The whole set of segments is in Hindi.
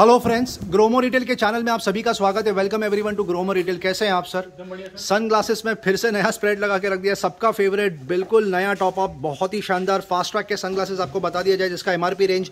हेलो फ्रेंड्स ग्रोमो रिटेल के चैनल में आप सभी का स्वागत है welcome everyone to Gromo retail कैसे हैं आप सर सन ग्लासेस में फिर से नया स्प्रेड लगा के रख दिया सबका फेवरेट बिल्कुल नया टॉप अप बहुत ही शानदार फास्ट ट्रैक के सन ग्लासेस आपको बता दिया जाए जिसका एमआरपी रेंज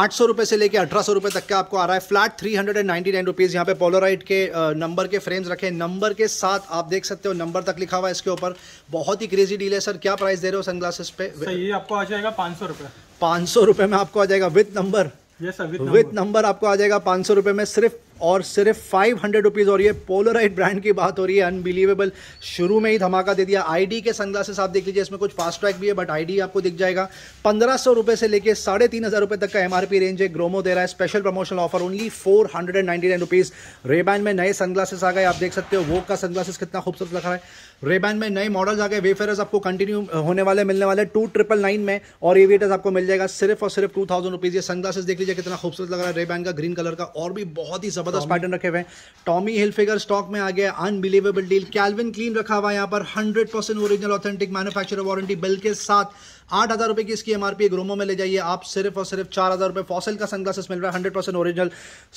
आठ सौ रुपये से लेकर अठारह सौ रुपये तक का आपको आ रहा है flat three hundred and ninety nine rupees यहाँ पे पोलोराइट के नंबर के फ्रेम्स रखे नंबर के साथ आप देख सकते हो नंबर तक लिखा हुआ है इसके ऊपर बहुत ही क्रेजी डील है सर क्या प्राइस दे रहे हो सन ग्लासेस पे ये आपको आ जाएगा पाँच सौ रुपये पाँच सौ रुपये में आपको आ जाएगा with number with with number आपको आ जाएगा पाँच सौ रुपये में सिर्फ और सिर्फ फाइव हंड्रेड रुपीज़ और ये पोलराइट ब्रांड की बात हो रही है अनबिलीवेबल शुरू में ही धमाका दे दिया आईडी के सनग्लासेस आप देख लीजिए इसमें कुछ फास्ट ट्रैक भी है बट आईडी आपको दिख जाएगा पंद्रह सौ रुपये से लेकर साढ़े तीन हज़ार रुपये तक का एमआरपी रेंज है ग्रोमो दे रहा है special promotional offer only four hundred and ninety nine rupees Rayban में नए सनग्लासेस आ गए आप देख सकते हो वो का सनग्लासेस कितना खूबसूरत लग रहा है रेबैन में नए मॉडल्स आ गए वेफेरस आपको कंटिन्यू होने वाले मिलने वाले टू ट्रिपल नाइन में और एविएटर्स आपको मिल जाएगा सिर्फ और सिर्फ टू थाउजेंड रुपीज़ ये सनग्लासेस देख लीजिए कितना खूबसूरत लग रहा है रेबैन का ग्रीन कलर का और भी बहुत ही जबरदस्त पैटर्न रखे हुए हैं टॉमी हिलफिगर स्टॉक में आ गया अनबिलीवेबल डील कैलविन क्लीन रखा हुआ यहाँ पर hundred percent original authentic manufacture warranty bill के साथ आठ हज़ार रुपए की इसकी एमआरपी आर पी ग्रोमो में ले जाइए आप सिर्फ और सिर्फ चार हज़ार रुपए फॉसल का सनग्लासेस मिल रहा है हंड्रेड परसेंट ओरिजिनल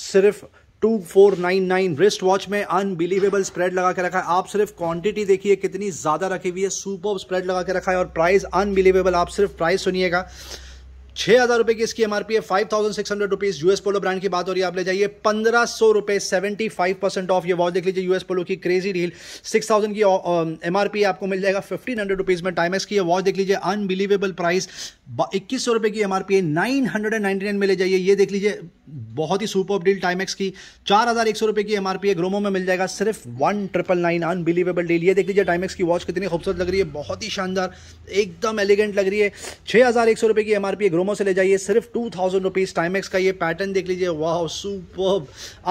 सिर्फ two four nine nine wrist watch में अनबिलीवेबल स्प्रेड लगा के रखा है आप सिर्फ क्वांटिटी देखिए कितनी ज़्यादा रखी हुई है सुपर स्प्रेड लगा के रखा है और प्राइस अनबिलीवेबल आप सिर्फ प्राइस सुनिएगा छह हजार रुपए की इसकी एमआरपी है five thousand six hundred rupees US Polo brand की बात हो रही है आप ले जाइए पंद्रह सौ रुपए सेवेंटी फाइव परसेंट ऑफ ये वॉच देख लीजिए यूएस पोलो की क्रेजी डील सिक्स थाउजेंड की एमआरपी आपको मिल जाएगा फिफ्टीन हंड्रेड रुपीज में टाइमेक्स की वॉच देख लीजिए अनबिलीवेबल प्राइस इक्कीस सौ रुपए की एमआरपी है nine hundred and ninety nine में ले जाइए ये देख लीजिए बहुत ही सुपर डील टाइमेक्स की चार हज़ार एक सौ रुपए की एमआरपी है ग्रोमो में मिल जाएगा सिर्फ one triple nine unbelievable deal ये देख लीजिए टाइमेक्स की वॉच कितनी खूबसूरत लग रही है बहुत ही शानदार एकदम एलिगेंट लग रही है छह हज़ार एक सौ रुपए की एमआरपी है ग्रोमो से ले जाइए सिर्फ टू थाउजेंड रुपीज़ टाइमेक्स का ये पैटर्न देख लीजिए वाह सुपर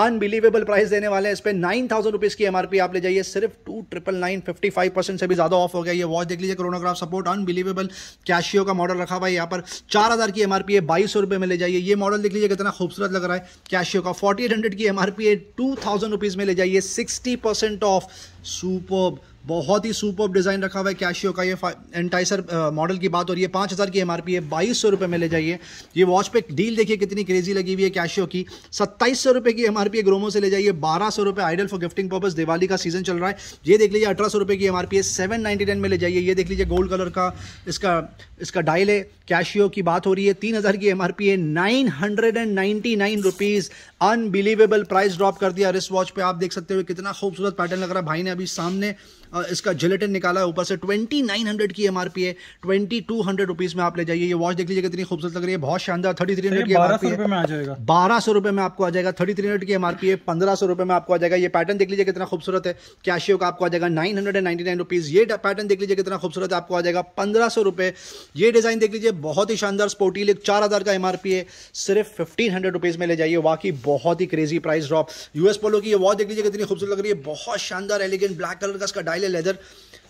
अनबिलीवेबल प्राइस देने वाले इस पर नाइन थाउजेंड रुपीज़ की एमआरपी आप ले जाइए सिर्फ two triple nine fifty five percent से भी ज़्यादा ऑफ हो गया ये वॉच देख लीजिए क्रोनोग्राफ सपोर्ट अनबिलीवेबल कैशियो का मॉडल रखा हुआ है यहाँ पर चार हज़ार की एमआरपी है बाईस सौ में ले जाइए ये मॉडल देख लीजिए कितना खूबसूरत लग रहा है कैशियो का फोर्टी एट हंड्रेड की एमआरपी है टू थाउजेंड रुपीज़ में ले जाइए सिक्सटी परसेंट ऑफ सुपर बहुत ही सुपर डिज़ाइन रखा हुआ है कैशियो का ये एंटाइसर मॉडल की बात और ये पाँच हज़ार की एमआरपी है बाईस सौ रुपये में ले जाइए ये वॉच पे डील देखिए कितनी क्रेजी लगी हुई है कैशियो की सत्ताईस सौ रुपये की एमआरपी है ग्रोमो से ले जाइए बारह सौ रुपये ideal for gifting purpose Diwali का सीजन चल रहा है ये देख लीजिए अठारह सौ की एम आर पी है सेवन में ले जाइए ये देख लीजिए गोल्ड कलर का इसका इसका डायल है कैशियो की बात हो रही है तीन हज़ार की एम है nine hundred and ninety nine rupees unbelievable price drop कर दिया इस वॉच पर आप देख सकते हो कितना खूबसूरत पैटर्न लग रहा है भाई ने अभी सामने इसका जिलेटिन निकाला है ऊपर से ट्वेंटी नाइन हंड्रेड की एमआरपी है ट्वेंटी टू हंड्रेड रुपीज़ में आप ले जाइए ये वॉच देख लीजिए कितनी खूबसूरत लग रही है बहुत शानदार थर्टी थ्री हंड्रेड की एमआरपी बारह सौ रुपए में आपको आ जाएगा थर्टी थ्री हंड्रेड की एमआरपी है पंद्रह सौ रुपए में आपको आ जाएगा ये पैटर्न देख लीजिए कितना खूबसूरत है कैशियो का आपको आ जाएगा nine hundred and ninety nine rupees ये पैटर्न देख लीजिए कितना खूबसूरत आपको आ जाएगा पंद्रह सौ रुपए ये डिज़ाइन देख लीजिए बहुत ही शानदार स्पोर्टी लिख चार हज़ार का एमआरपी है सिर्फ फिफ्टीन हंड्रेड रुपीज़ में ले जाइए वाकई बहुत ही crazy price drop US Polo की ये वॉच देख लीजिए कितनी खूबसूरत लग रही है बहुत शानदार एलिगेंट ब्लैक कलर का इसका स्टाइल लेदर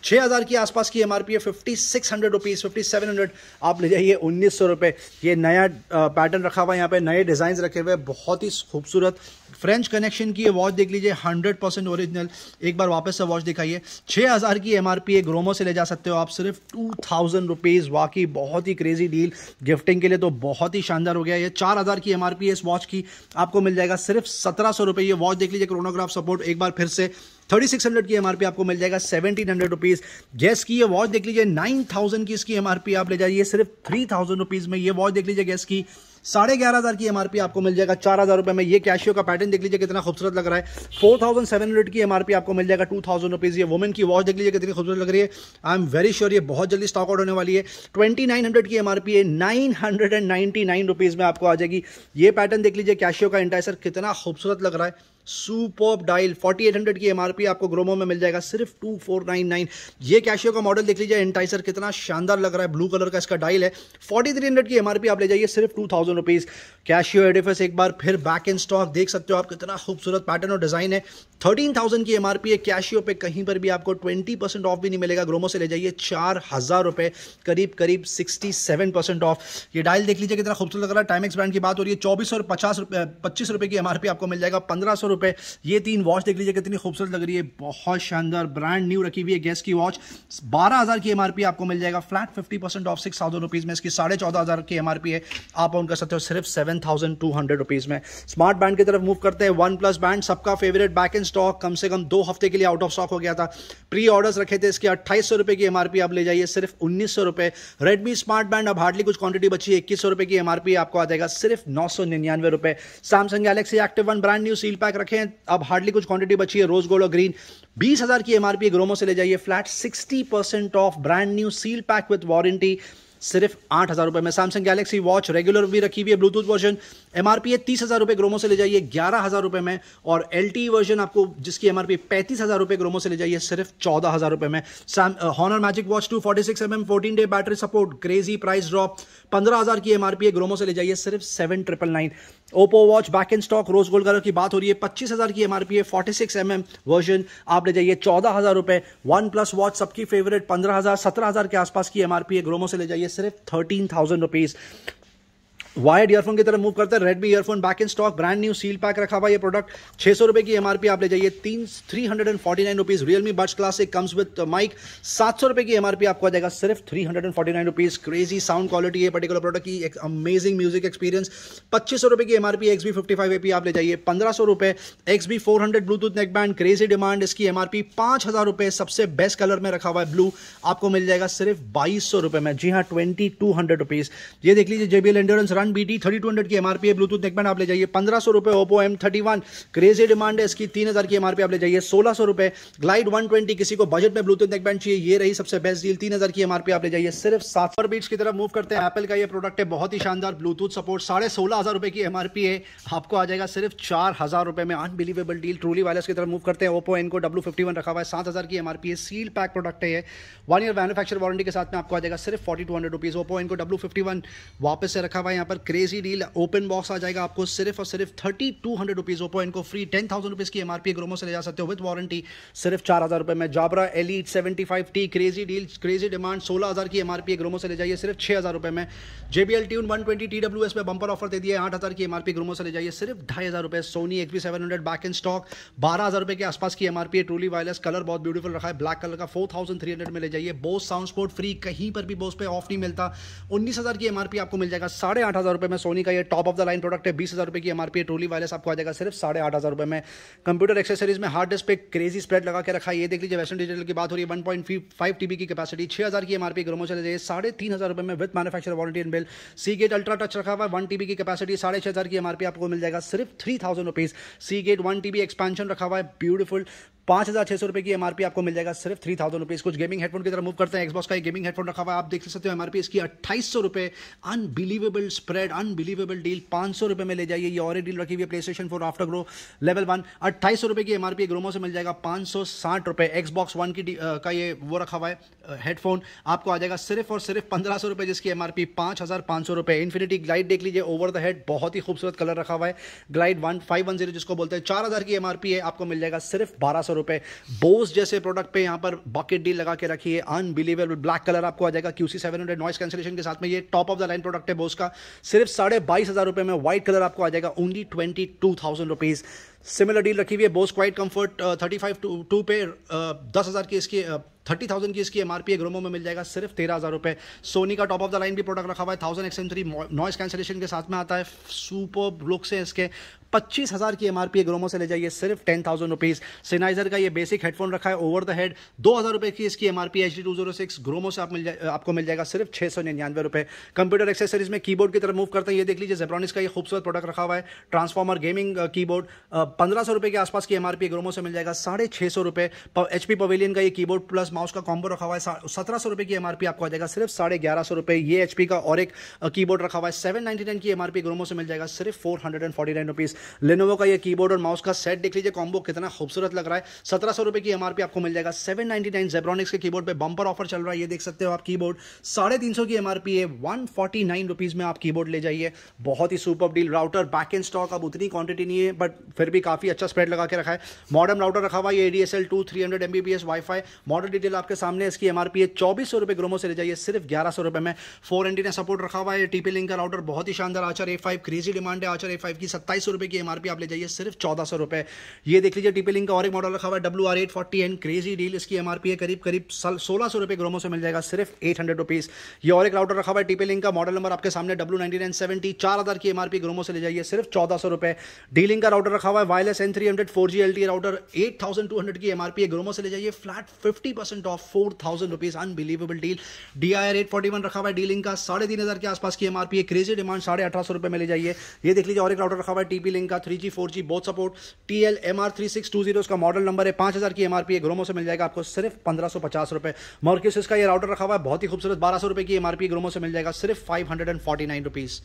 6000 के आसपास की एम आर पी है fifty six hundred rupees fifty seven hundred आप ले जाइए उन्नीस सौ रुपये ये नया पैटर्न रखा हुआ है यहाँ पे नए डिजाइन रखे हुए बहुत ही खूबसूरत फ्रेंच कनेक्शन की ये वॉच देख लीजिए हंड्रेड परसेंट ओरिजिनल एक बार वापस से वॉच दिखाइए छः हज़ार की एम आर पी है ग्रोमो से ले जा सकते हो आप सिर्फ टू थाउजेंड रुपीज़ वाकई बहुत ही क्रेजी डील गिफ्टिंग के लिए तो बहुत ही शानदार हो गया ये चार हज़ार की एम आर पी है इस वॉच की आपको मिल जाएगा सिर्फ सत्रह सौ रुपये ये वॉच देख लीजिए क्रोनोग्राफ सपोर्ट एक बार फिर से थर्टी सिक्स हंड्रेड की एमआरपी आपको मिल जाएगा सेवेंटीन हंड्रेड रुपीज़ गैस की ये वॉच देख लीजिए नाइन थाउजेंड की इसकी एमआरपी आप ले जाइए सिर्फ थ्री थाउजेंड रुपीज़ में ये वॉच देख लीजिए गैस की साढ़े ग्यारह हज़ार की एमआरपी आपको मिल जाएगा चार हज़ार रुपये में ये कैशियो का पैटर्न देख लीजिए कितना खूबसूरत लग रहा है फोर थाउजेंड सेवन हंड्रेड की एमआरपी आपको मिल जाएगा टू थाउजेंड रुपीज़ ये वुमेन की वॉच देख लीजिए कितनी खूबसूरत लग रही है आई एम वेरी श्योर ये बहुत जल्दी स्टॉक आउट होने वाली है ट्वेंटी नाइन हंड्रेड की एमआरपी है nine hundred and ninety nine rupees में आपको आ जाएगी ये पैटर्न देख लीजिए कैशियो का इंटाइसर कितना खूबसूरत लग रहा है सुपॉप डायल 4800 की एमआरपी आपको ग्रोमो में मिल जाएगा सिर्फ 2499 ये कैशियो का मॉडल देख लीजिए एंटाइसर कितना शानदार लग रहा है ब्लू कलर का इसका डायल है 4300 की एमआरपी आप ले जाइए सिर्फ two thousand rupees Casio Edifice एक बार फिर बैक इन स्टॉक देख सकते हो आप कितना खूबसूरत पैटर्न और डिज़ाइन है थर्टीन थाउजेंड की एमआरपी है कैशियो पे कहीं पर भी आपको ट्वेंटी परसेंट ऑफ भी नहीं मिलेगा ग्रोमो से ले जाइए चार हज़ार रुपए करीब करीब सिक्सटी सेवन परसेंट ऑफ ये डायल देख लीजिए कितना खूबसूरत लग रहा है टाइमेक्स ब्रांड की बात हो रही है चौबीस और पचास रुपए पच्चीस रुपए की एमआरपी आपको मिल जाएगा पंद्रह सौ रुपये ये तीन वॉच देख लीजिए कितनी खूबसूरत लग रही है बहुत शानदार ब्रांड न्यू रखी हुई है गैस की वॉच बारह हज़ार की एमआरपी आपको मिल जाएगा flat fifty percent off six thousand rupees में इसकी साढ़े चौदह हज़ार की एमआरपी है आप ऑन कर सकते हो सिर्फ seven thousand two hundred rupees में स्मार्ट बैंड की तरफ मूव करते हैं वन प्लस बैंड सबका फेवरेट बैक स्टॉक कम से कम दो हफ्ते के लिए आउट ऑफ स्टॉक हो गया था प्री ऑर्डर्स रखे थे इसके अट्ठाईस सौ रुपये की एमआरपी आप ले जाइए सिर्फ उन्नीस सौ रुपये रेडमी स्मार्ट बैंड अब हार्डली कुछ क्वांटिटी बची है इक्कीस सौ रुपये की एमआरपी आपको आ जाएगा सिर्फ नौ सौ निन्यानवे रुपये Samsung Galaxy active one brand new seal pack रखे हैं अब हार्डली कुछ क्वांटिटी बची है रोज गोल्ड और ग्रीन बीस हज़ार की एमआरपी ग्रोमो से ले जाइए flat sixty percent off brand new seal pack with warranty सिर्फ आठ हज़ार रुपए में सैमसंग गैलेक्सी वॉच रेगुलर भी रखी हुई है ब्लूटूथ वर्जन एमआरपी है तीस हज़ार रुपए ग्रोमो से ले जाइए ग्यारह हज़ार रुपए में और एल टी वर्जन आपको जिसकी एमआरपी पैंतीस हज़ार रुपए ग्रोमो से ले जाइए सिर्फ चौदह हज़ार रुपए में Honor magic watch two forty six M M fourteen day battery support crazy price drop पंद्रह हज़ार की एमआरपी है ग्रोमो से ले जाइए सिर्फ seven triple nine Oppo watch back in stock rose gold colour की बात हो रही है पच्चीस हज़ार की एमआरपी है forty six M M version आप ले जाइए चौदह हज़ार रुपये वन प्लस वॉच सबकी फेवरेट पंद्रह हज़ार सत्रह हज़ार के आसपास की एमआरपी है ग्रोमो से ले जाइए सिर्फ thirteen thousand rupees wired earphone की तरफ मूव करते हैं Redmi earphone back in stock brand new seal pack रखा हुआ ये प्रोडक्ट छह सौ रुपए की एमआरपी आप ले जाइए तीन three hundred and forty nine rupees Realme class classic comes with mic सात सौ रुपए की एमआरपी आपको आ जाएगा सिर्फ three hundred and forty nine rupees crazy sound quality है पर्टिकुलर प्रोडक्ट की एक अमेजिंग म्यूजिक एक्सपीरियंस पच्चीस सौ रुपए की MRP X B fifty five AP आप ले जाइए पंद्रह सौ रुपए X B four hundred Bluetooth neck band crazy demand इसकी एमआरपी पांच हज़ार रुपये सबसे बेस्ट कलर में रखा हुआ है ब्लू आपको मिल जाएगा सिर्फ बाईस सौ रुपये में जी हाँ ट्वेंटी टू हंड्रेड रुपीज़ ये देख लीजिए JBL endurance run one B T thirty two hundred की एमआरपी है ब्लूटूथ नेकबैंड आप ले जाइए पंद्रह सौ रुपए Oppo M thirty one crazy demand है इसकी तीन हज़ार की एमआरपी आप ले जाइए सोलह सौ रुपए ग्लाइड वन ट्वेंटी किसी को बजट में ब्लूटूथ नेकबैंड चाहिए ये रही सबसे बेस्ट डील तीन हज़ार की एमआरपी आप ले जाइए सिर्फ सात सौ बीट्स की तरफ मूव करते हैं एप्पल का ये प्रोडक्ट है बहुत ही शानदार ब्लूटूथ सपोर्ट साढ़े सोलह हज़ार रुपए की एमआरपी है आपको आ जाएगा सिर्फ चार हज़ार रुपए में अनबिलीवेबल डील ट्रूली वायरस की तरफ मूव करते हैं Oppo Enco W fifty one रखा हुआ है सात हज़ार की एमआरपी है सील पैक प्रोडक्ट है वन ईयर मैनुफैक्चर वारंटी के साथ में आपको आ जाएगा सिर्फ forty two hundred rupees Oppo Enco W fifty one वापस से रखा हुआ है पर क्रेजी डील ओपन बॉक्स आ जाएगा आपको सिर्फ और सिर्फ thirty two hundred rupees Oppo Enco free ten thousand rupees की एमआरपी ग्रोमो से ले जा सकते हो विद वारंटी सिर्फ चार हज़ार रुपए में Jabra Elite seventy five T crazy deal crazy demand सोलह हज़ार की एमआरपी ग्रोमो से ले जाइए सिर्फ छह हज़ार रुपए में JBL tune one twenty T W S में बंपर ऑफर दे दिए आठ हज़ार की एमआरपी ग्रोमो से ले जाइए सिर्फ ढाई हज़ार रुपए Sony X B seven hundred back in stock बारह हज़ार रुपए के आसपास की एमआरपी ट्रोली ट्रूली वायरलेस कलर बहुत ब्यूटीफुल रखा है ब्लैक कलर का फोर थाउजेंड थ्री हंड्रेड में ले जाइए बोस साउंड स्पोर्ट फ्री कहीं पर भी बोस पे ऑफ नहीं मिलता उन्नीस हज़ार की एमआरपी आपको मिल जाएगा साढ़े आठ हज़ार रुपये में सोनी का ये top of the line product है बीस हज़ार रुपये की एमआरपी है ट्रूली वायरलेस आपको आ जाएगा सिर्फ साढ़े आठ हज़ार रुपये में कंप्यूटर एक्सेसरीज में हार्ड डिस्क पे क्रेजी स्प्रेड लगा के रखा है ये देख लीजिए वेस्टर्न डिजिटल की बात हो रही है वन पॉइंट फाइव टीबी की कपैसिटी छः हज़ार की एमआरपी ग्रोमो चले जाए साढ़े तीन हज़ार रुपये में with manufacture warranty and bill Seagate ultra touch रखा हुआ है वन टीबी की कपैसिटी साढ़े छः हज़ार की एमआरपी आपको मिल जाएगा सिर्फ three thousand rupees Seagate one TB expansion रखा हुआ है ब्यूटीफुल पांच हज़ार छह सौ रुपए की एमआरपी आपको मिल जाएगा सिर्फ थ्री थाउजेंड रुपीज़ कुछ गेमिंग हेडफोन की तरफ मूव करते हैं एक्सबॉक्स का एक गेमिंग हेडफोन रखा हुआ आप देख सकते हो एमआरपी इसकी अट्ठाईस सौ रुपए अनबिलीवेबल स्प्रेड अनबिलीवेबल डील पांच सौ रुपए में ले जाइए ये और डील रखी हुई है PlayStation four Afterglow level one अट्ठाईस सौ रुपये की एमआरपी ग्रोमो से मिल जाएगा पांच सौ साठ रुपए एक्सबॉक्स वन की का ये वो रखा हुआ है हेडफोन आपको आ जाएगा सिर्फ और सिर्फ पंद्रह सौ रुपए जिसकी एमआरपी पांच हज़ार पांच सौ रुपए इन्फिनिटी ग्लाइड देख लीजिए ओवर द हेड बहुत ही खूबसूरत कलर रखा हुआ है Glide one five one zero जिसको बोलते हैं चार हज़ार की एमआरपी है आपको मिल जाएगा सिर्फ बारह सौ रुपए बोस जैसे प्रोडक्ट पे यहाँ पर बॉकेट डील लगा के रखी है अनबिलीवेबल ब्लैक कलर आपको आ जाएगा QC seven hundred noise cancellation के साथ में ये top of the line product है बोस का सिर्फ साढ़े बाईस हज़ार रुपए में व्हाइट कलर आपको आ जाएगा only twenty two thousand rupees similar deal रखी हुई है Bose quiet comfort thirty five two two पे uh, दस हज़ार की इसकी थर्टी uh, थाउजेंड की इसकी एमआरपी आर ग्रोमो में मिल जाएगा सिर्फ तेरह हज़ार रुपये सोनी का टॉप ऑफ द लाइन भी प्रोडक्ट रखा हुआ है thousand XM three noise cancellation के साथ में आता है सुपर ब्लुक से इसके पच्चीस हज़ार की एमआरपी आर ग्रोमो से ले जाइए सिर्फ टेन थाउजेंड रुपीज़ सिनाइजर का ये बेसिक हेडफोन रखा है ओवर द हेड दो हज़ार रुपये की इसकी M R P H D two zero six Gromo से आप मिल जाए आपको मिल जाएगा सिर्फ छः सौ निन्यानवे रुपये कंप्यूटर एक्सेसरीज में कीबोर्ड की तरफ मूव करते हैं ये देख लीजिए जेब्रॉनिस का ये खूबसूरत प्रोडक्ट रखा हुआ है ट्रांसफॉर्मर गेमिंग कीबोर्ड पंद्रह सौ रुपए के आसपास की एमआरपी ग्रोमो से मिल जाएगा साढ़े छह सौ रुपए एचपी पवेलियन का ये कीबोर्ड प्लस माउस का कॉम्बो रखा हुआ है सत्रह सौ रुपए की एमआरपी आपको आ जाएगा सिर्फ साढ़े ग्यारह सौ रुपए ये एचपी का और एक कीबोर्ड रखा हुआ है सेवन नाइन की एमआरपी ग्रोमो से मिल जाएगा सिर्फ four hundred and forty nine rupees Lenovo का ये कीबोर्ड और माउस का सेट देख लीजिए कॉम्बो कितना खूबसूरत लग रहा है सत्रह सौ रुपए की एमआरपी आपको मिल जाएगा सेवन नाइनटी नाइन जेब्रॉनिक्स के कीबोर्ड पर बंपर ऑफर चल रहा है ये देख सकते हो आप कीबोर्ड साढ़े तीन सौ की एमआरपी है वन फोर्टी नाइन रुपीज़ में आप कीबोर्ड ले जाइए बहुत ही super deal router back in stock अब उतनी क्वांटिटी नहीं है बट फिर भी भी काफ़ी अच्छा स्प्रेड लगा के रखा है मॉडर्न राउटर रखा हुआ है ADSL two three hundred MBBS B wifi model detail आपके सामने इसकी एमआरपी है चौबीस सौ रुपए ग्रोमो से ले जाइए सिर्फ ग्यारह सौ रुपए में फोर एंडी ने सपोर्ट रखा हुआ है टीपी लिंक का राउटर बहुत ही शानदार आचार ए फाइव क्रेजी डिमांड है आचार ए फाइव की सत्ताईस सौ रुपए की एमआरपी आप ले जाइए सिर्फ चौदह सौ रुपए ये देख लीजिए टीपी लिंक का और एक मॉडल रखा हुआ है W R eight forty N crazy deal इसकी एमआरपी है करीब करीब सोलह सौ रुपए ग्रोमो से मिल जाएगा सिर्फ एट हंड्रेड रुपीज़ ये और एक राउटर रखा हुआ है टीपी लिंक का मॉडल नंबर आपके सामने डब्ल्यू नाइनटी नाइन सेवेंटी चार हज़ार की एमआरपी ग्रोमो से ले जाइए सिर्फ चौदह सौ रुपए डीलिंग का राउटर रखा हुआ है wireless N three hundred four G L T router eight thousand two hundred की एमआरपी है ग्रोमो से ले जाइए flat fifty percent off four thousand rupees unbelievable deal D I R eight forty one रखा हुआ है डीलिंग का साढ़े तीन हज़ार के आसपास की एमआरपी है क्रेजी डिमांड साढ़े अठारह सौ रुपये में ले जाइए ये देख लीजिए और एक राउटर रखा हुआ है टीपी लिंक का three G four G both support T L M R three six two zero का मॉडल नंबर है पांच हज़ार की एमआरपी है ग्रोमो से मिल जाएगा आपको सिर्फ पंद्रह सौ पचास रुपए मॉर्किस का ये राउटर रखा हुआ है बहुत ही खूबसूरत बारह सौ रुपए की एमआरपी ग्रोमो से मिल जाएगा सिर्फ five hundred and forty nine rupees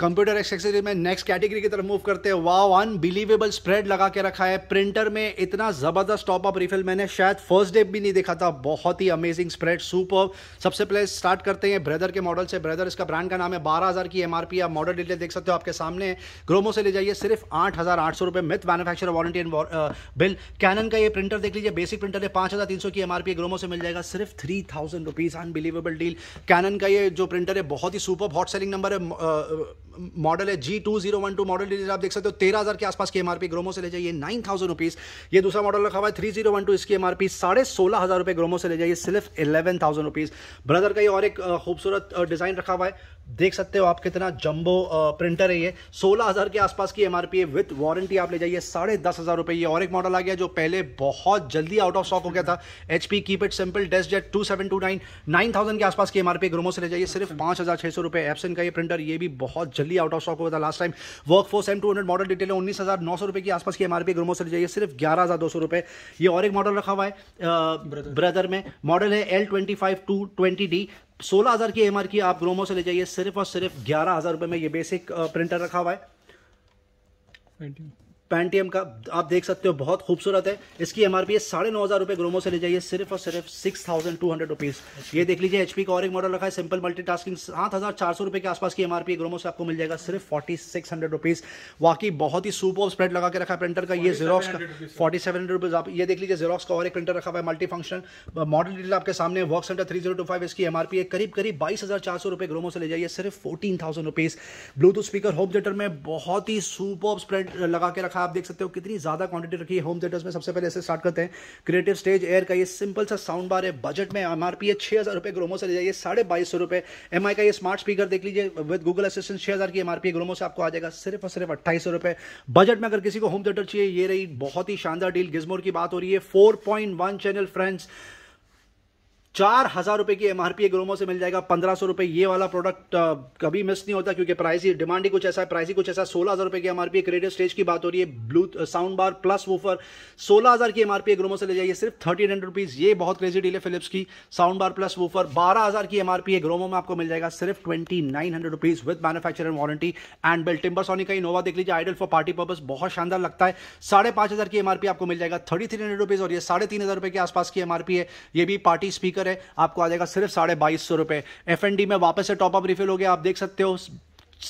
computer accessory में नेक्स्ट कैटेगरी की तरफ मूव करते हैं वाओ अनबिलीवेबल स्प्रेड लगा के रखा है प्रिंटर में इतना ज़बरदस्त टॉप अप रिफिल मैंने शायद फर्स्ट डे भी नहीं देखा था बहुत ही अमेजिंग स्प्रेड सुपर सबसे पहले स्टार्ट करते हैं ब्रदर के मॉडल से ब्रदर इसका ब्रांड का नाम है बारह हज़ार की एम आप मॉडल डिटेल देख सकते हो आपके सामने ग्रोमो से ले जाइए सिर्फ आठ हज़ार आठ सौ रुपये with manufacture warranty and bill Canon का ये प्रिंटर देख लीजिए बेसिक प्रिंटर है पाँच हज़ार तीन सौ की एम ग्रोमो से मिल जाएगा सिर्फ three thousand rupees unbelievable deal Canon का ये जो प्रिंटर है बहुत ही सुपर हॉट सेलिंग नंबर है uh, मॉडल है G two zero one two model details आप देख सकते हो तेरह हज़ार के आसपास की एमआरपी ग्रोमो से ले जाइए नाइन थाउजेंड रुपीज़ ये दूसरा मॉडल रखा हुआ है थ्री जीरो वन टू इसकी एमआरपी साढ़े सोलह हज़ार रुपए ग्रोमो से ले जाइए सिर्फ इलेवन थाउजेंड रुपीज़ ब्रदर का ये और एक खूबसूरत डिज़ाइन रखा हुआ है देख सकते हो आप कितना जंबो प्रिंटर है ये सोलह हज़ार के आसपास की एमआरपी है विद वारंटी आप ले जाइए साढ़े दस हज़ार रुपए ये और एक मॉडल आ गया जो पहले बहुत जल्दी आउट ऑफ स्टॉक हो गया था HP keep it simple DeskJet two seven two nine nine thousand के आसपास की एमआरपी ग्रोमो से ले जाइए सिर्फ पांच हज़ार छह सौ रुपए एप्सन का ये प्रिंटर ये भी बहुत जल्दी आउट ऑफ स्टॉक हुआ था last time work force M two hundred model detail है उन्नीस हज़ार नौ सौ रुपए के आसपास की एमआरपी ग्रोमो से ले जाइए सिर्फ ग्यारह हज़ार दो सौ रुपए ये और एक मॉडल रखा हुआ है ब्रदर में मॉडल है L twenty five two twenty D सोलह हज़ार की एम की आप ग्रोमो से ले जाइए सिर्फ और सिर्फ ग्यारह हज़ार रुपए में ये बेसिक प्रिंटर रखा हुआ है पेंटीएम का आप देख सकते हो बहुत खूबसूरत है इसकी एम आर पी है साढ़े नौ हज़ार रुपये ग्रोमो से ले जाइए सिर्फ और सिर्फ six thousand two hundred rupees ये देख लीजिए एचपी का और एक मॉडल रखा है सिंपल मल्टी टास्किंग सात हज़ार चार सौ रुपये के आसपास की एम आर पी ग्रोमो से आपको मिल जाएगा सिर्फ फोर्टी सिक्स हंड्रेड रुपीज़ बाकी बहुत ही सुपर स्प्रेड लगा के रखा है प्रिंटर का ये जेरोक्स का फोर्टी सेवन हंड्रेड रुपीज़ आप ये देख लीजिए जेरोक्स का और एक प्रिंटर रखा हुआ है मल्टी फंक्शन मॉडल डिटेल आपके सामने work centre three zero two five इसकी एम आर पी है करीब करीब बाईस हज़ार चार सौ रुपये ग्रोमो से ले जाइए सिर्फ fourteen thousand rupees Bluetooth speaker home theatre में बहुत ही सुपर स्प्रेड लगा के रखा आप देख सकते हो कितनी ज्यादा क्वांटिटी रखी है होम थिएटर्स में सबसे पहले ऐसे स्टार्ट करते हैं क्रिएटिव स्टेज एयर का ये सिंपल सा साउंड बार है बजट में एमआरपी है छह हज़ार रुपए ग्रोमो से ले जाइए साढ़े बाईस सौ रुपए एम आई का ये स्मार्ट स्पीकर देख लीजिए विद गूगल असिस्टेंट छह की एमआरपी ग्रोमो से आपको आ जाएगा सिर्फ और सिर्फ अट्ठाईस रुपए बजट में अगर किसी को होम थिएटर चाहिए ये रही बहुत ही शानदार डील गिजमोर की बात हो रही है फोर चैनल फ्रेंड्स चार हजार रुपए की एमआरपी ग्रोमो से मिल जाएगा पंद्रह सौ रुपए ये वाला प्रोडक्ट कभी मिस नहीं होता क्योंकि प्राइस ही डिमांड ही कुछ ऐसा है प्राइस ही कुछ ऐसा सोलह हजार रुपए की एमआरपी क्रेडिट स्टेज की बात हो रही है blue sound bar plus woofer सोलह हजार की एमआरपी ग्रोमो से ले जाइए सिर्फ थर्टीन हंड्रेड रुपीज ये बहुत क्रेजी डील है फिलिप्स की साउंड बार प्लस वूफर बारह हजार की एमआरपी ग्रोमो में आपको मिल जाएगा सिर्फ twenty nine hundred rupees with manufacture warranty and bill टिम्बर सोनी का इनोवा देख लीजिए आइडल फॉर पार्टी पर्पज बहुत शानदार लगता है साढ़े पांच हजार की एमआरपी आपको मिल जाएगा थर्टी थ्री हंड्रेड और ये साढ़े तीन हजार रुपए के आसपास की एमआरपी है ये भी पार्टी स्पीकर करें आपको आ जाएगा सिर्फ साढ़े बाईस सौ रुपये एफ एन डी में वापस से टॉपअप रिफिल हो गया आप देख सकते हो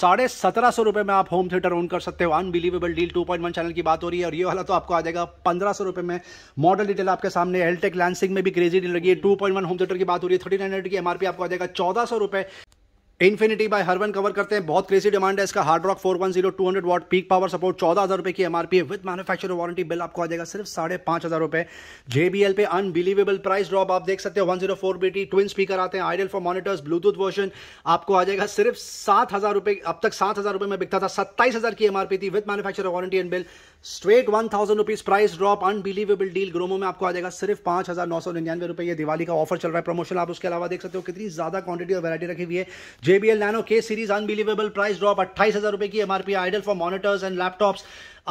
साढ़े सत्रह सौ रुपये में आप होम थिएटर ओन कर सकते हो unbelievable deal two point one channel की बात हो रही है और ये वाला तो आपको आ जाएगा पंद्रह सौ रुपये में मॉडल डिटेल आपके सामने एलटेक लैंसिंग में भी क्रेजी डील लगी है two point one home theatre की बात हो रही है थर्टी नाइन हंड्रेड की एमआरपी आपको आ जाएगा चौदह सौ रुपये इन्फिनिटी बाय हर्बन कवर करते हैं बहुत क्रेजी डिमांड है इसका hard rock four one zero two hundred watt peak power support चौदह हज़ार रुपए की एमआरपी है विद मैनुफैक्चर वारंटी बिल आपको आ जाएगा सिर्फ साढ़े पांच हज़ार रुपए जेबीएल पे अनबिलीवेबल प्राइस ड्रॉप आप देख सकते हो one zero four BT twin speaker आते हैं ideal for monitors Bluetooth version आपको आ जाएगा सिर्फ सात हज़ार रुपए अब तक सात हज़ार रुपए में बिकता था सत्ताईस हज़ार की एमआरपी थी with manufacture warranty and bill straight one thousand rupees price drop unbelievable deal Gromo में आपको आ जाएगा सिर्फ पांच हज़ार नौ सौ निन्यानवे रुपए दिवाली का ऑफर चल रहा है प्रमोशन आप उसके अलावा देख सकते हो कितनी ज़्यादा क्वांटिटी और वैरायटी रखी हुई है JBL Nano K series unbelievable price drop अट्ठाईस हजार रुपए की MRP ideal for monitors and laptops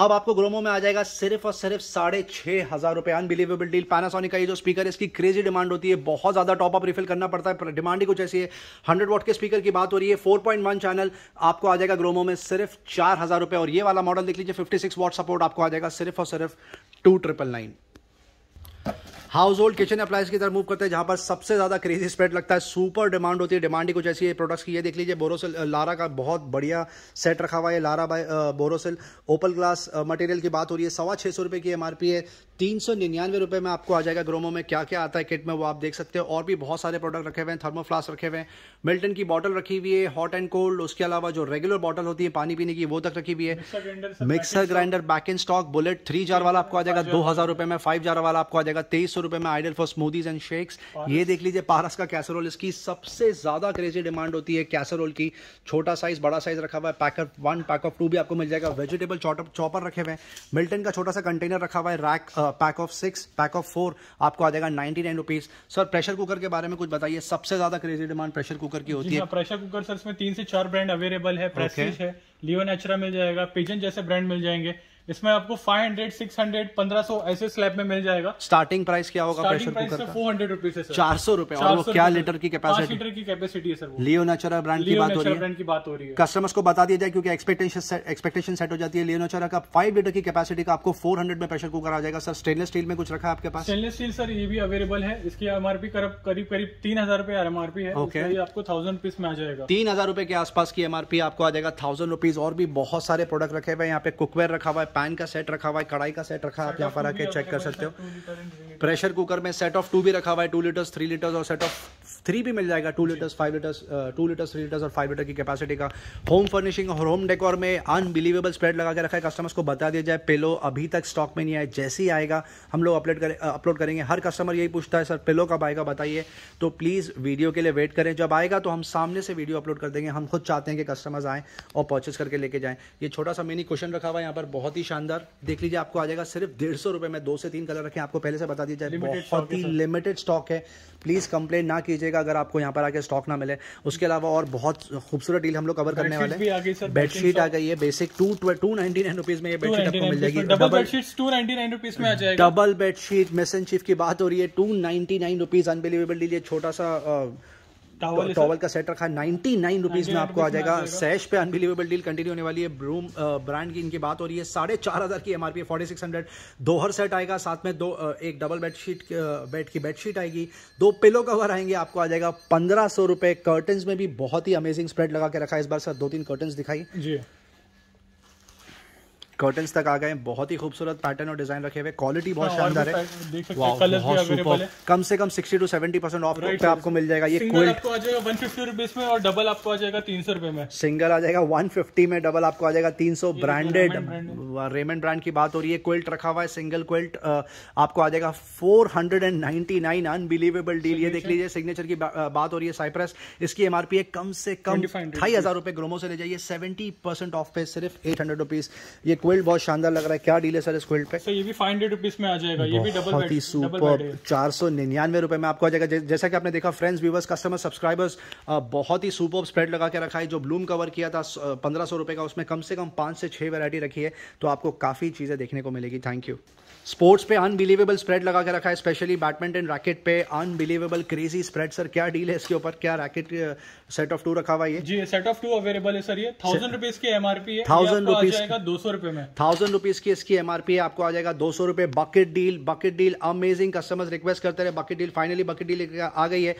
अब आपको ग्रोमो में आ जाएगा सिर्फ और सिर्फ साढ़े छह हजार रुपए अनबिलीवेबल डील पैनासोनिक का ये जो स्पीकर है इसकी क्रेजी डिमांड होती है बहुत ज्यादा टॉप अप रिफिल करना पड़ता है डिमांड ही कुछ ऐसी है हंड्रेड वॉट के स्पीकर की बात हो रही है फोर पॉइंट वन चैनल आपको आ जाएगा ग्रोमो में सिर्फ चार हजार रुपए और ये वाला मॉडल देख लीजिए फिफ्टी सिक्स वॉट सपोर्ट आपको आ जाएगा सिर्फ और सिर्फ two triple nine household kitchen appliances की तरफ मूव करते हैं जहां पर सबसे ज्यादा क्रेजी स्प्रेड लगता है सुपर डिमांड होती है डिमांड कुछ ऐसी प्रोडक्ट्स की ये देख लीजिए बोरोसिल लारा का बहुत बढ़िया सेट रखा हुआ है Lara by Borosil opal glass material की बात हो रही है सवा छह सौ रुपए की एमआरपी है तीन सौ निन्यानवे रुपए में आपको आ जाएगा ग्रोमो में क्या क्या आता है किट में वो आप देख सकते हो और भी बहुत सारे प्रोडक्ट रखे हुए हैं थर्मोफ्लास रखे हुए हैं मिल्टन की बॉटल रखी हुई है हॉट एंड कोल्ड उसके अलावा जो रेगुलर बॉटल होती है पानी पीने की वो तक रखी हुई है mixer grinder back in stock bullet three jar वाला आपको आ जाएगा दो हज़ार रुपये में फाइव जार वाला आपको आ जाएगा तेईस सौ रुपए में ideal for smoothies and shakes ये देख लीजिए पारस का कैसरोल इसकी सबसे ज़्यादा क्रेजी डिमांड होती है कैसरोल की छोटा साइज बड़ा साइज रखा हुआ है pack up one pack of two भी आपको मिल जाएगा वेजिटेबल चॉपर रखे हुए मिल्टन का छोटा सा कंटेनर रखा हुआ है rack pack of six pack of four आपको आ जाएगा ninety nine rupees sir pressure cooker के बारे में कुछ बताइए सबसे ज़्यादा क्रेजी डिमांड प्रेशर कुकर की होती है प्रेशर कुकर सर इसमें तीन से चार ब्रांड अवेलेबल है प्रेस्टीज है लियो नेचुरा मिल जाएगा पिजन जैसे ब्रांड मिल जाएंगे इसमें आपको 500, 600, 1500 ऐसे स्लैब में मिल जाएगा स्टार्टिंग प्राइस क्या होगा pressure price sir four hundred rupees है चार सौ रुपए और वो क्या लीटर की कैपेसिटी लीटर की कैपेसिटी है सर लियो नेचरा ब्रांड की बात हो रही है कस्टमर्स को बता दिया जाए क्योंकि एक्सपेक्टेशन एक्सपेक्टेशन सेट हो जाती है लियो नेचरा का फाइव लीटर की कैपेसिटी का आपको फोर हंड्रेड में प्रेशर कुकर आ जाएगा सर स्टेनलेस स्टील में कुछ रखा है आपके पास स्टेनलेस स्टील सर ये भी अवेलेबल है इसकी एमआरपी करीब करीब तीन हजार रुपए एमआरपी है ओके आपको थाउजेंड रुपीज में आ जाएगा तीन हजार रुपए के आसपास की एमआरपी आपको आ जाएगा थाउजेंड रुपीज और भी बहुत सारे प्रोडक्ट रखे हुए यहाँ पे कुकवेयर रखा हुआ है पैन का सेट रखा हुआ है कढ़ाई का सेट रखा है आप यहाँ पर आके चेक कर सकते हो प्रेशर कुकर में सेट ऑफ टू भी रखा हुआ है टू लीटर्स थ्री लीटर्स और सेट ऑफ थ्री भी मिल जाएगा two litres five litres two litres three litres और फाइव लीटर की कैपेसिटी का होम फर्निशिंग और होम डेकोर में अनबिलीवेबल स्प्रेड लगा के रखा है कस्टमर्स को बता दिया जाए पेलो अभी तक स्टॉक में नहीं आए जैसे ही आएगा हम लोग अपलोड करें अपलोड करेंगे हर कस्टमर यही पूछता है सर पेलो कब आएगा बताइए तो प्लीज़ वीडियो के लिए वेट करें जब आएगा तो हम सामने से वीडियो अपलोड कर देंगे हम खुद चाहते हैं कि कस्टमर्स आएँ और परचेस करके लेके जाएँ ये छोटा सा मिनी क्वेश्चन रखा हुआ है यहाँ पर बहुत ही ही शानदार देख लीजिए आपको आ जाएगा सिर्फ डेढ़ सौ रुपए में दो से तीन कलर रखें आपको पहले से बता दिया जाए बहुत ही लिमिटेड स्टॉक है प्लीज़ कंप्लेन ना कीजिएगा अगर आपको यहाँ पर आके स्टॉक ना मिले उसके अलावा और बहुत खूबसूरत डील हम लोग कवर करने वाले बेडशीट आ गई है basic two two ninety nine rupees में बेडशीट आपको मिल जाएगी double bedsheet two ninety double bedsheet मिस एंड की बात हो रही है two ninety nine rupees unbelievable deal छोटा सा टॉवल का सेट रखा है नाइन रुपीज में आपको आ जाएगा सैश पे अनबिलीवेबल डील कंटिन्यू होने वाली है ब्रूम ब्रांड की इनकी बात हो रही है साढ़े चार हज़ार की एमआरपी फोर्टी सिक्स हंड्रेड दोहर सेट आएगा साथ में दो एक डबल बेडशीट बेड की बेडशीट आएगी दो पिलो कवर आएंगे आपको आ जाएगा पंद्रह सौ रुपए में भी बहुत ही अमेजिंग स्प्रेड लगा के रखा है इस बार सर दो तीन कर्टन दिखाई जी कर्टन तक आ गए बहुत ही खूबसूरत पैटर्न और डिजाइन रखे हुए क्वालिटी बहुत हाँ, शानदार है कम से कम sixty two seventy percent off पे आपको मिल जाएगा ये आपको आ जाएगा वन फिफ्टी रुपीज में और डबल आपको आ जाएगा तीन सौ रुपए में सिंगल आ जाएगा वन फिफ्टी में डबल आपको आ जाएगा तीन सौ ब्रांडेड रेमंड ब्रांड की बात हो रही है क्विल्ट रखा हुआ है सिंगल क्विल्ट आपको आ जाएगा four hundred and ninety nine unbelievable deal ये देख लीजिए सिग्नेचर की बात हो रही है साइप्रस इसकी एमआरपी है कम से कम ढाई हजार रुपए ग्रोमो से ले जाइए सेवेंटी परसेंट ऑफ पे सिर्फ एट हंड्रेड रुपीज ये क्विल्ट बहुत शानदार लग रहा है क्या डील है सर इस क्विल्ट पे सर ये भी फाइव हंड्रेड रुपीज में आ जाएगा ये भी डबल ही सुपर चार सौ निन्यानवे रुपए में आपको आ जाएगा जैसा कि आपने देखा फ्रेंड्स व्यूवर्स कस्टमर सब्सक्राइबर्स बहुत ही सुपर स्प्रेड लगा के रखा है जो ब्लूम कवर किया था पंद्रह सौ रुपए का उसमें कम से कम पांच से छह वेरायटी रखी है तो आपको काफ़ी चीज़ें देखने को मिलेगी थैंक यू स्पोर्ट्स पे अनबिलीवेबल स्प्रेड लगा के रखा है स्पेशली बैडमिंटन रैकेट पे अनबिलीवेबल क्रेजी स्प्रेड सर क्या डील है इसके ऊपर क्या रैकेट सेट ऑफ टू रखा हुआ है जी सेट ऑफ टू अवेलेबल है सर ये थाउजेंड रुपीज की एमआरपी है थाउजेंड रुपीज दो सौ रुपए में थाउजेंड रुपीज की इसकी एमआरपी आपको आ जाएगा दो सौ रुपए bucket deal bucket deal amazing customers request करते रहे bucket deal finally bucket deal आ गई है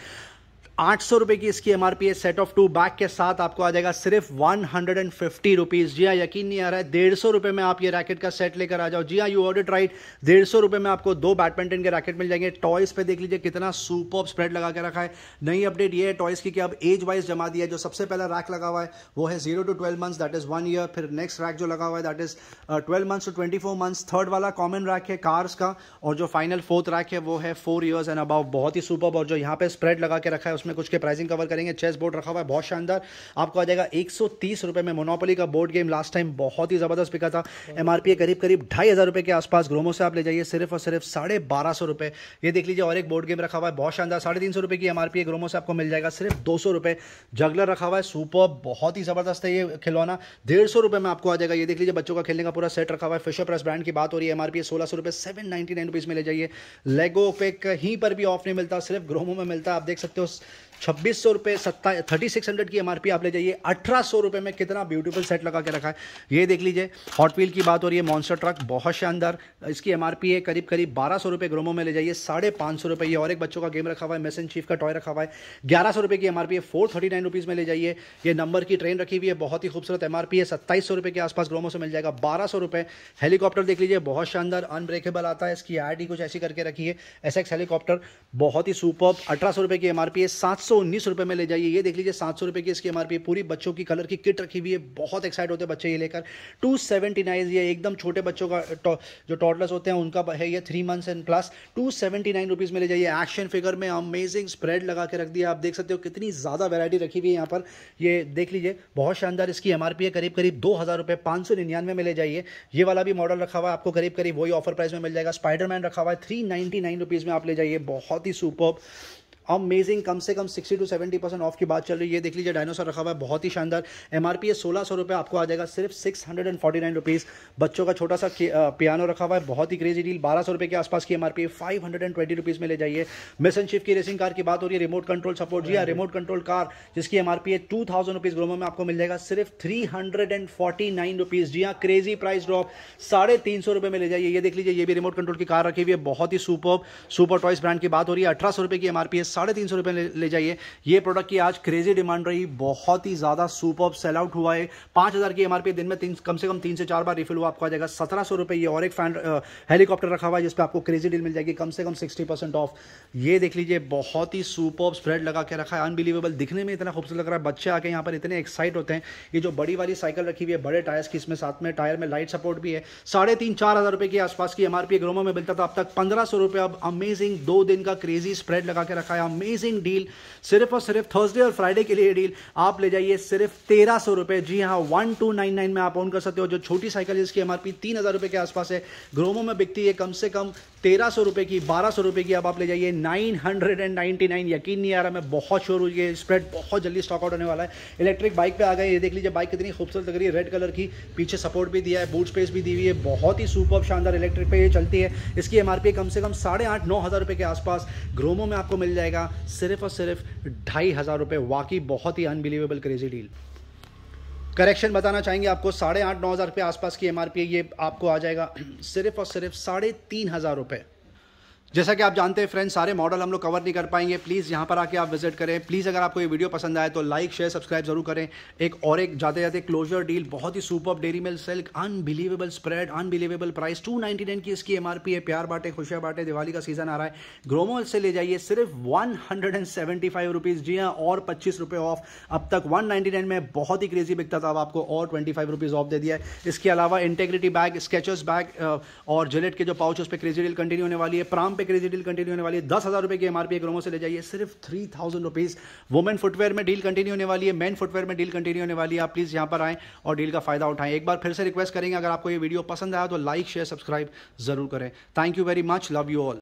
आठ सौ रुपए की इसकी एमआरपी है सेट ऑफ टू बैग के साथ आपको आ जाएगा सिर्फ one hundred and fifty rupees जी हाँ यकीन नहीं आ रहा है डेढ़ सौ रुपए में आप ये रैकेट का सेट लेकर आ जाओ जी हाँ यू ऑर्डर राइट डेढ़ सौ रुपए में आपको दो बैडमिंटन के रैकेट मिल जाएंगे टॉयस पे देख लीजिए कितना सुपर स्प्रेड लगा के रखा है नई अपडेट ये है टॉयस की कि अब एज वाइज जमा दिया है जो सबसे पहला रैक लगा हुआ है वो है zero two twelve month that is one year फिर नेक्स्ट रैक जो लगा हुआ है that is twelve months two twenty four months third वाला कॉमन रैक है कार्स का और जो फाइनल फोर्थ रैक है वो है फोर ईयर्स एंड अबाव बहुत ही सुपर और जो यहाँ पे स्प्रेड लगा के रखा है उसमें में कुछ के प्राइसिंग कवर करेंगे चेस बोर्ड रखा हुआ है बहुत शानदार आपको आ जाएगा एक सौ में मोनोपोली का बोर्ड गेम लास्ट टाइम बहुत ही ज़बरदस्त बिका था एम करीब करीब ढाई हज़ार के आसपास ग्रोमो से आप ले जाइए सिर्फ और सिर्फ साढ़े बारह सौ रुपए ये देख लीजिए और एक बोर्ड गेम रखा हुआ है बहुत शानदार साढ़े तीन सौ रुपए की एम आर पी ग्रोमो से आपको मिल जाएगा सिर्फ दो सौ रुपए जगलर रखा हुआ है सुपर बहुत ही ज़बरदस्त है ये खिलौना डेढ़ सौ रुपए में आपको आ जाएगा ये देख लीजिए बच्चों का खेलने का पूरा सेट रखा हुआ है फिशर प्रेस ब्रांड की बात हो रही है एम आर पी सोलह सौ रुपए सेवन नाइनटी नाइन रुपीज़ में ले जाइए लेगो पे कहीं पर भी ऑफ नहीं मिलता सिर्फ ग्रोमो में मिलता आप देख सकते हो छब्बीस सौ रुपये सत्ता थर्टी सिक्स हंड्रेड की एमआरपी आप ले जाइए अठारह सौ रुपये में कितना ब्यूटीफुल सेट लगा के रखा है ये देख लीजिए हॉट व्हील की बात हो रही है मॉन्स्टर ट्रक बहुत शानदार इसकी एमआरपी है करीब करीब बारह सौ रुपये ग्रोमो में ले जाइए साढ़े पाँच सौ रुपये और एक बच्चों का गेम रखा हुआ है मैसेन चीफ का टॉय रखा हुआ है ग्यारह सौ रुपये की पी है फोर थर्टी नाइन रुपीज़ में ले जाइए ये नंबर की ट्रेन रखी हुई है बहुत ही खूबसूरत एमआरपी है सत्ताईस सौ रुपये के आसपास ग्रोमो से मिल जाएगा बारह सौ रुपये हेलीकॉप्टर देख लीजिए बहुत शानदार अनब्रेकेबल आता है इसकी आर कुछ ऐसी करके रखी है एस एक्स हेलीकॉप्टर बहुत ही सुपर अठारह सौ रुपये की एमआरपी है सात सौ उन्नीस रुपये में ले जाइए ये देख लीजिए सात सौ रुपये की इसकी एम है पूरी बच्चों की कलर की किट रखी हुई है बहुत एक्साइट होते हैं बच्चे ये लेकर टू सेवेंटी नाइन ये एकदम छोटे बच्चों का टौ, जो टॉटलर्स होते हैं उनका है ये three months and plus two seventy nine rupees में ले जाइए एक्शन फिगर में अमेजिंग स्प्रेड लगा के रख दिया आप देख सकते हो कितनी ज़्यादा वैरायटी रखी हुई है यहाँ पर ये देख लीजिए बहुत शानदार इसकी एम है करीब करीब दो हज़ार रुपये पाँच सौ निन्यानवे में ले जाइए ये वाला भी मॉडल रखा हुआ है आपको करीब करीब वही ऑफर प्राइस में मिल जाएगा स्पाइडरमैन रखा हुआ है थ्री नाइन्टी नाइन रुपीज़ में आप ले जाइए बहुत ही सुपर अमेजिंग कम से कम 60 टू 70 परसेंट ऑफ की बात चल रही है ये देख लीजिए डायनोसर रखा हुआ है बहुत ही शानदार एम आर पी है सोलह सौ रुपये आपको आ जाएगा सिर्फ six hundred and forty nine rupees बच्चों का छोटा सा पियानो रखा हुआ है बहुत ही क्रेजी डील बारह सौ रुपये के आसपास की M R P five hundred and twenty rupees में ले जाइए मिसन शिफ्ट की रेसिंग कार की बात हो रही है रिमोट कंट्रोल सपोर्ट जी रिमोट कंट्रोल कार जिसकी एम आर पी है टू थाउजेंड रुपीज़ ग्रोमो में आपको मिल जाएगा सिर्फ three hundred and forty nine rupees जी हाँ क्रेजी प्राइस ड्रॉप साढ़े तीन सौ रुपये में ले जाइए ये देख लीजिए ये भी रिमोट कंट्रोल की कार रखी हुई है बहुत ही सुपर सुपर टॉयस ब्रांड की बात हो रही है अठारह सौ रुपये की एम आर पी है साढ़े तीन सौ रुपये ले, ले जाइए ये प्रोडक्ट की आज क्रेजी डिमांड रही बहुत ही ज़्यादा सुपर सेल आउट हुआ है पाँच हज़ार की एमआरपी दिन में तीन कम से कम तीन से चार बार रिफिल हुआ आपको आ जाएगा सत्रह सौ रुपये ये और एक फैन हेलीकॉप्टर रखा हुआ है जिसपे आपको क्रेजी डील मिल जाएगी कम से कम सिक्सटी परसेंट ऑफ ये देख लीजिए बहुत ही सुपर स्प्रेड लगा के रखा है अनबिलीवेबल दिखने में इतना खूबसूरत लग रहा है बच्चे आके यहाँ पर इतने एक्साइट होते हैं ये जो बड़ी वाली साइकिल रखी हुई है बड़े टायर्स की इसमें साथ में टायर में लाइट सपोर्ट भी है साढ़े तीन चार हज़ार रुपये के आसपास की एमआरपी ग्रोमो में मिलता था अब तक पंद्रह सौ रुपये अब अमेजिंग दो दिन का क्रेजी स्प्रेड लगा के रखा है अमेजिंग डील सिर्फ और सिर्फ थर्सडे और फ्राइडे के लिए डील आप ले जाइए सिर्फ तेरह सौ रुपए जी हाँ वन टू नाइन नाइन में आप ऑन कर सकते हो जो छोटी साइकिल जिसकी एमआरपी तीन हजार रुपए के आसपास है ग्रोमो में बिकती है कम से कम तेरह सौ रुपये की बारह सौ रुपये की अब आप ले जाइए nine hundred and ninety nine यकीन नहीं आ रहा मैं बहुत शोर हूँ ये स्प्रेड बहुत जल्दी स्टॉक आउट होने वाला है इलेक्ट्रिक बाइक पे आ गए ये देख लीजिए बाइक कितनी खूबसूरत लग रही है रेड कलर की पीछे सपोर्ट भी दिया है बूट स्पेस भी दी हुई है बहुत ही सुपर शानदार इलेक्ट्रिक पे ये चलती है इसकी एम कम से कम साढ़े आठ नौ हज़ार रुपये के आसपास ग्रोमो में आपको मिल जाएगा सिर्फ और सिर्फ ढाई हज़ार रुपये वाकई बहुत ही अनबिलीवेबल क्रेजी डील करेक्शन बताना चाहेंगे आपको साढ़े आठ नौ हज़ार रुपये आसपास की एमआरपी ये आपको आ जाएगा सिर्फ और सिर्फ साढ़े तीन हज़ार रुपये जैसा कि आप जानते हैं फ्रेंड्स सारे मॉडल हम लोग कवर नहीं कर पाएंगे प्लीज़ यहाँ पर आके आप विजिट करें प्लीज़ अगर आपको ये वीडियो पसंद आए तो लाइक शेयर सब्सक्राइब जरूर करें एक और एक जाते जाते क्लोजर डील बहुत ही super dairy milk silk unbelievable spread unbelievable price two ninety nine की इसकी एमआरपी है प्यार बांटे खुशियाँ बांटे दिवाली का सीजन आ रहा है ग्रोमोल से ले जाइए सिर्फ one hundred and seventy five rupees जी हाँ और पच्चीस रुपये ऑफ अब तक वन नाइनटी नाइन में बहुत ही क्रेजी बिकता था अब आपको और ट्वेंटी फाइव रुपीज़ ऑफ दे दिया है इसके अलावा इंटेग्रिटी बैग स्केचर्स बैग और जिलेट के जो पाउच उस पर क्रेजी डील कंटिन्यू होने वाली है प्राम पे क्रेजी डील कंटिन्यू होने वाली है दस हज़ार रुपए की एमआरपी एक रोमो से ले जाइए सिर्फ three thousand rupees women footwear में डील कंटिन्यू होने वाली है मेन फुटवेयर में डील कंटिन्यू होने वाली है आप प्लीज़ यहां पर आए और डील का फायदा उठाएं एक बार फिर से रिक्वेस्ट करेंगे अगर आपको ये वीडियो पसंद आया तो लाइक शेयर सब्सक्राइब जरूर करें thank you very much love you all